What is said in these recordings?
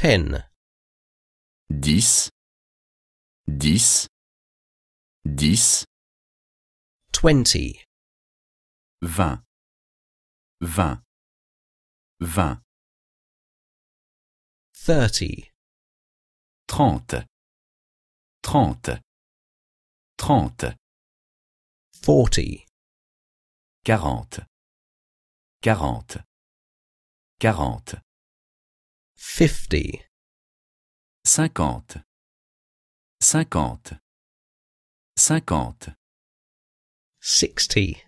10 10 10 20 20 20 30 30 30 40 40 40 40 fifty. Cinquante. Cinquante. Cinquante. Sixty.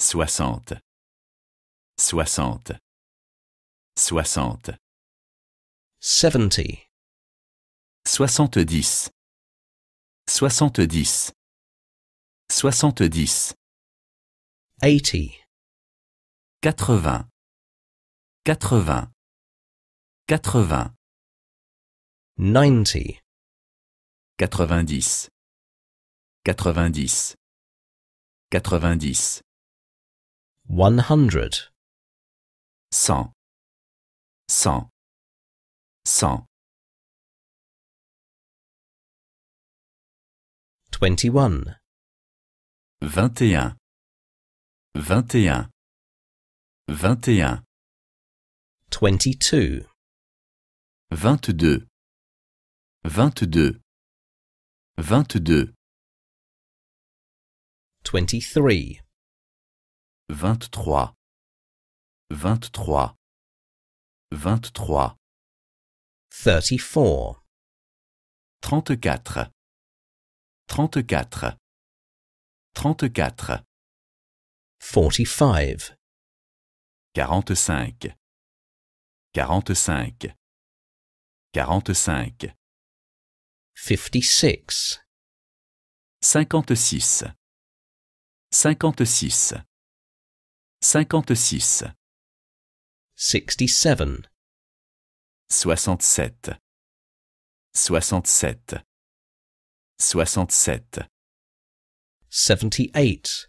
Soixante. Soixante. Soixante. Seventy. Soixante-dix. Soixante-dix. Soixante-dix. Eighty. Quatre-vingts. Quatre-vingts. 80 90 90 90 90 100 100 100 100 21 21 21 21 22 vingt-deux, vingt-deux, vingt-deux. vingt-trois, vingt-trois, vingt-trois. trente-quatre, trente-quatre, trente-quatre. Forty-five, quarante-cinq, quarante-cinq. 45 56 56 56 56 67 67 67 67 78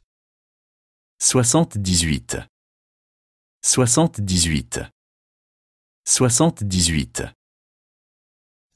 78 78 78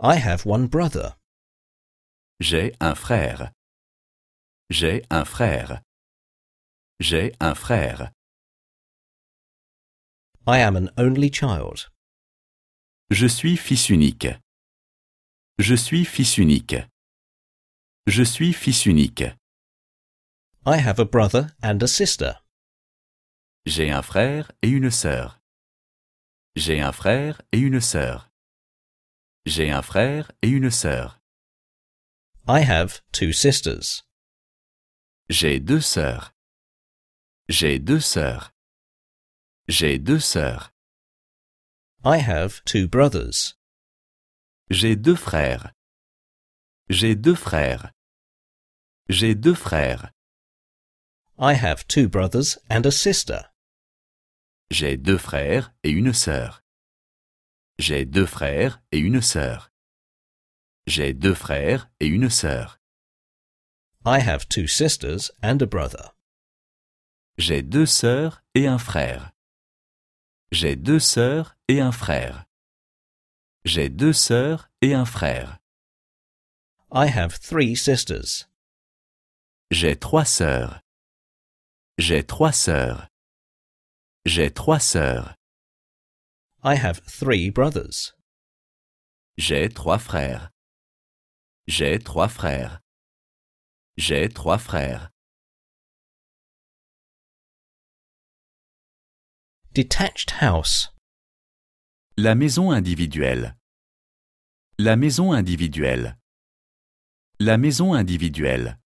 I have one brother. J'ai un frère. J'ai un frère. J'ai un frère. I am an only child. Je suis fils unique. Je suis fils unique. Je suis fils unique. I have a brother and a sister. J'ai un frère et une sœur. J'ai un frère et une sœur. J'ai un frère et une sœur. I have two sisters. J'ai deux sœurs. J'ai deux sœurs. J'ai deux sœurs. I have two brothers. J'ai deux frères. J'ai deux frères. J'ai deux frères. I have two brothers and a sister. J'ai deux frères et une sœur. J'ai deux frères et une sœur. J'ai deux frères et une sœur. I have two sisters and a brother. J'ai deux sœurs et un frère. J'ai deux sœurs et un frère. J'ai deux sœurs et un frère. I have three sisters. J'ai trois sœurs. J'ai trois sœurs. J'ai trois sœurs. I have three brothers. J'ai trois frères. J'ai trois frères. J'ai trois frères. Detached house. La maison individuelle. La maison individuelle. La maison individuelle.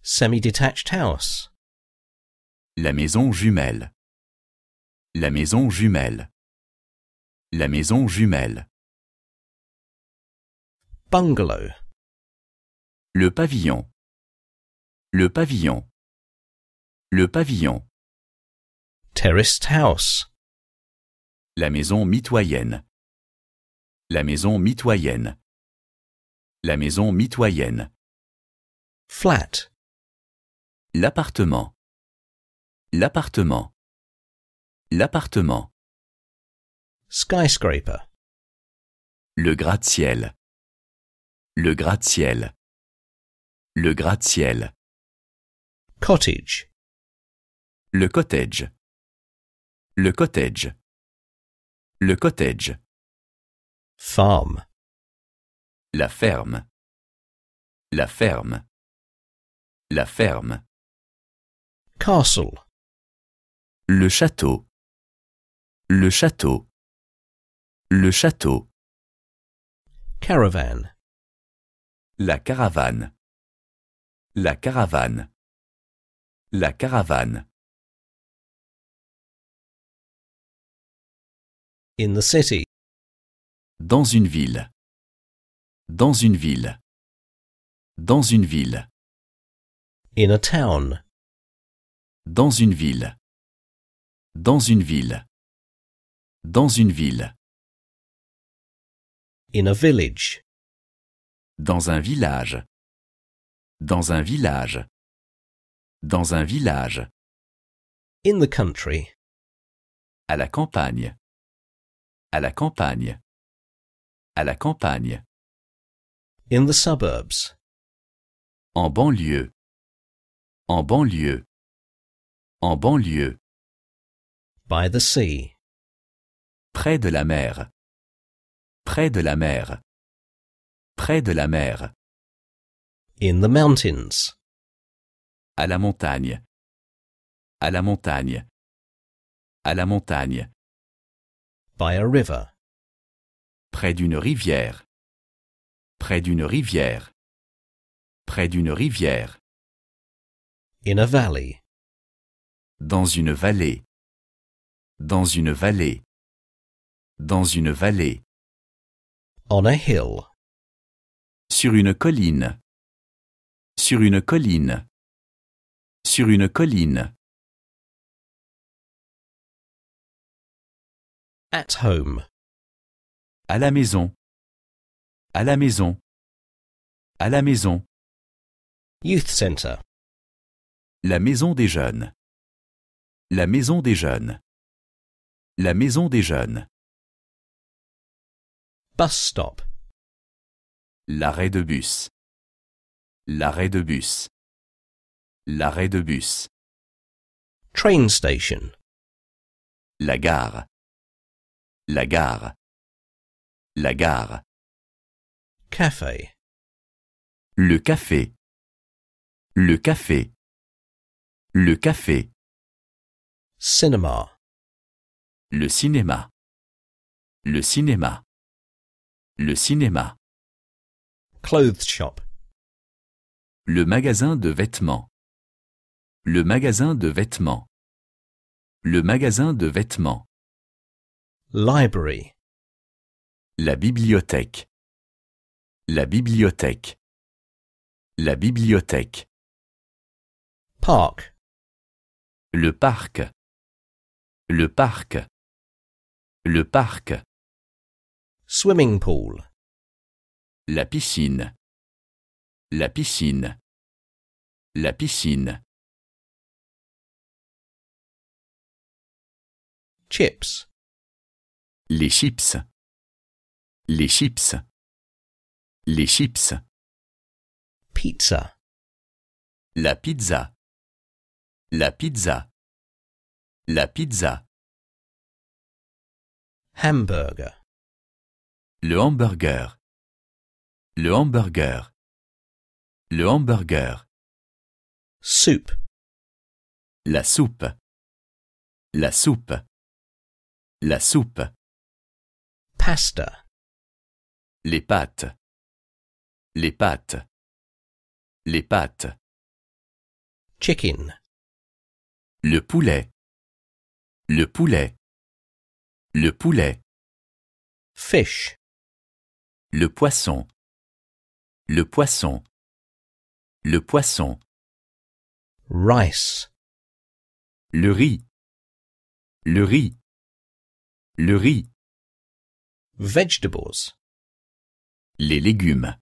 Semi-detached house. La maison jumelle. La maison jumelle. La maison jumelle. Bungalow. Le pavillon. Le pavillon. Le pavillon. Terraced house. La maison mitoyenne. La maison mitoyenne. La maison mitoyenne. Flat. L'appartement. L'appartement. L'appartement. Skyscraper. Le gratte-ciel. Le gratte-ciel. Le gratte-ciel. Cottage. Le cottage. Le cottage. Le cottage. Farm. La ferme. La ferme. La ferme. Castle. Le château. Le château. Le château. Caravane. La caravane. La caravane. La caravane. In the city. Dans une ville. Dans une ville. Dans une ville. In a town. Dans une ville. Dans une ville. Dans une ville in a village. Dans un village. Dans un village. Dans un village. In the country. À la campagne. À la campagne. À la campagne. In the suburbs. En banlieue. En banlieue. En banlieue. By the sea. Près de la mer. Près de la mer. Près de la mer. In the mountains. À la montagne. À la montagne. À la montagne. By a river. Près d'une rivière. Près d'une rivière. Près d'une rivière. In a valley. Dans une vallée. Dans une vallée. Dans une vallée. On a hill. Sur une colline. Sur une colline. Sur une colline. At home. À la maison. À la maison. À la maison. Youth Center. La maison des jeunes. La maison des jeunes. La maison des jeunes. Bus stop. L'arrêt de bus. L'arrêt de bus. L'arrêt de bus. Train station. La gare. La gare. La gare. Café. Le café. Le café. Le café. Cinéma. Le cinéma. Le cinéma. Le cinéma. Clothes shop. Le magasin de vêtements. Le magasin de vêtements. Le magasin de vêtements. Library. La bibliothèque. La bibliothèque. La bibliothèque. Park. Le parc. Le parc. Le parc. Swimming pool. La piscine. La piscine. La piscine. Chips. Les chips. Les chips. Les chips. Pizza. La pizza. La pizza. La pizza. Hamburger. Le hamburger. Le hamburger. Le hamburger. soupe, La soupe. La soupe. La soupe. Pasta. Les pâtes. Les pâtes. Les pâtes. Chicken. Le poulet. Le poulet. Le poulet. Fish. Le poisson. Le poisson. Le poisson. Rice. Le riz. Le riz. Le riz. Vegetables. Les légumes.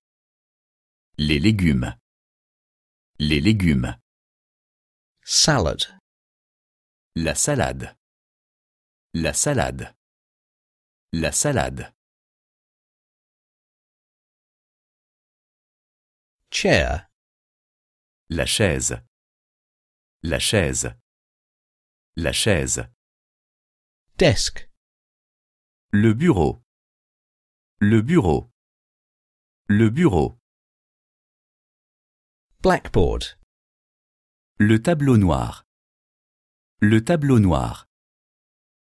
Les légumes. Les légumes. Salad. La salade. La salade. La salade. Chair. La chaise. La chaise. La chaise. Desk. Le bureau. Le bureau. Le bureau. Blackboard. Le tableau noir. Le tableau noir.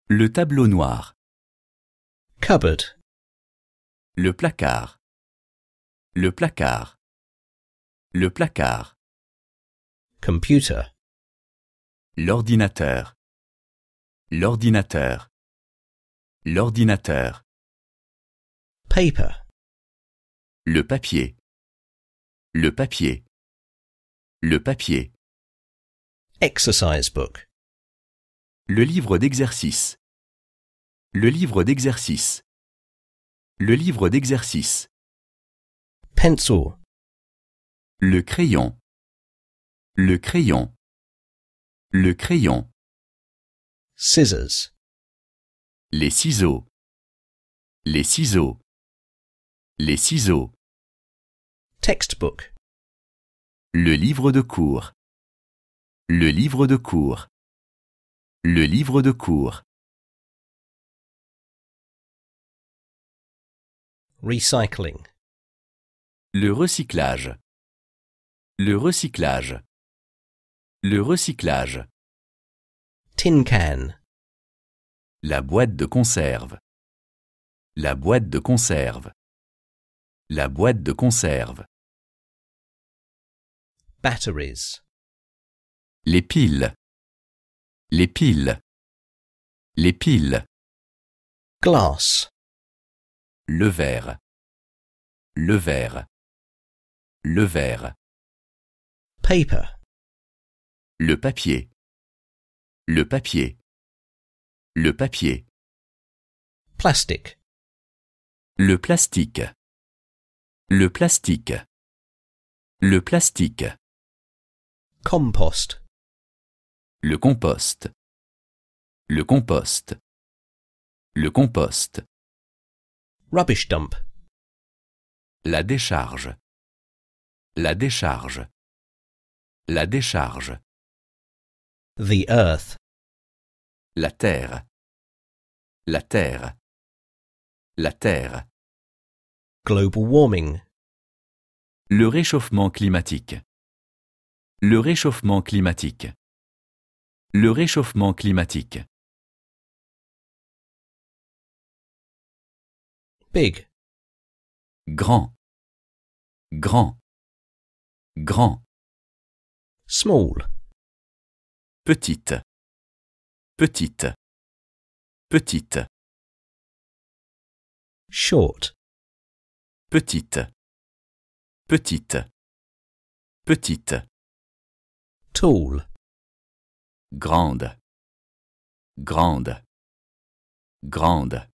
Le tableau noir. Cupboard. Le placard. Le placard. Le placard. Computer. L'ordinateur. L'ordinateur. L'ordinateur. Paper. Le papier. Le papier. Le papier. Exercise book. Le livre d'exercice. Le livre d'exercice. Le livre d'exercice. Pencil. Le crayon. Le crayon. Le crayon. Scissors. Les ciseaux. Les ciseaux. Les ciseaux. Textbook. Le livre de cours. Le livre de cours. Le livre de cours. Recycling. Le recyclage. Le recyclage. Le recyclage. Tin can. La boîte de conserve. La boîte de conserve. La boîte de conserve. Batteries. Les piles. Les piles. Les piles. Glass. Le verre. Le verre. Le verre. Paper. Le papier. Le papier. Le papier. Plastic. Le plastique. Le plastique. Le plastique. Compost. Le compost. Le compost. Le compost. Rubbish dump. La décharge. La décharge. La décharge. The earth. La terre. La terre. La terre. Global warming. Le réchauffement climatique. Le réchauffement climatique. Le réchauffement climatique. Big. Grand. Grand. Grand. small. Petite, petite, petite. Short. Petite, petite, petite. Tall. Grande, grande, grande.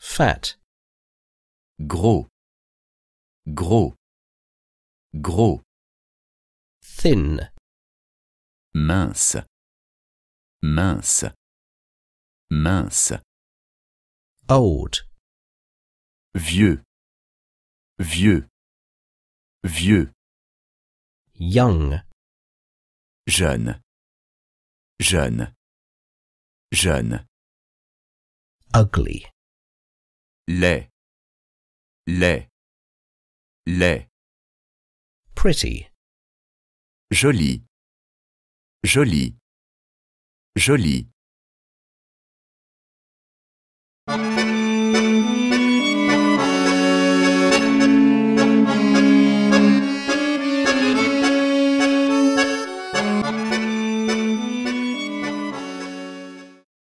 Fat. Gros, gros, gros thin, mince, mince, mince, old, vieux, vieux, vieux, young, jeune, jeune, jeune, ugly, laid, laid, laid, pretty, Joli. Joli. Joli.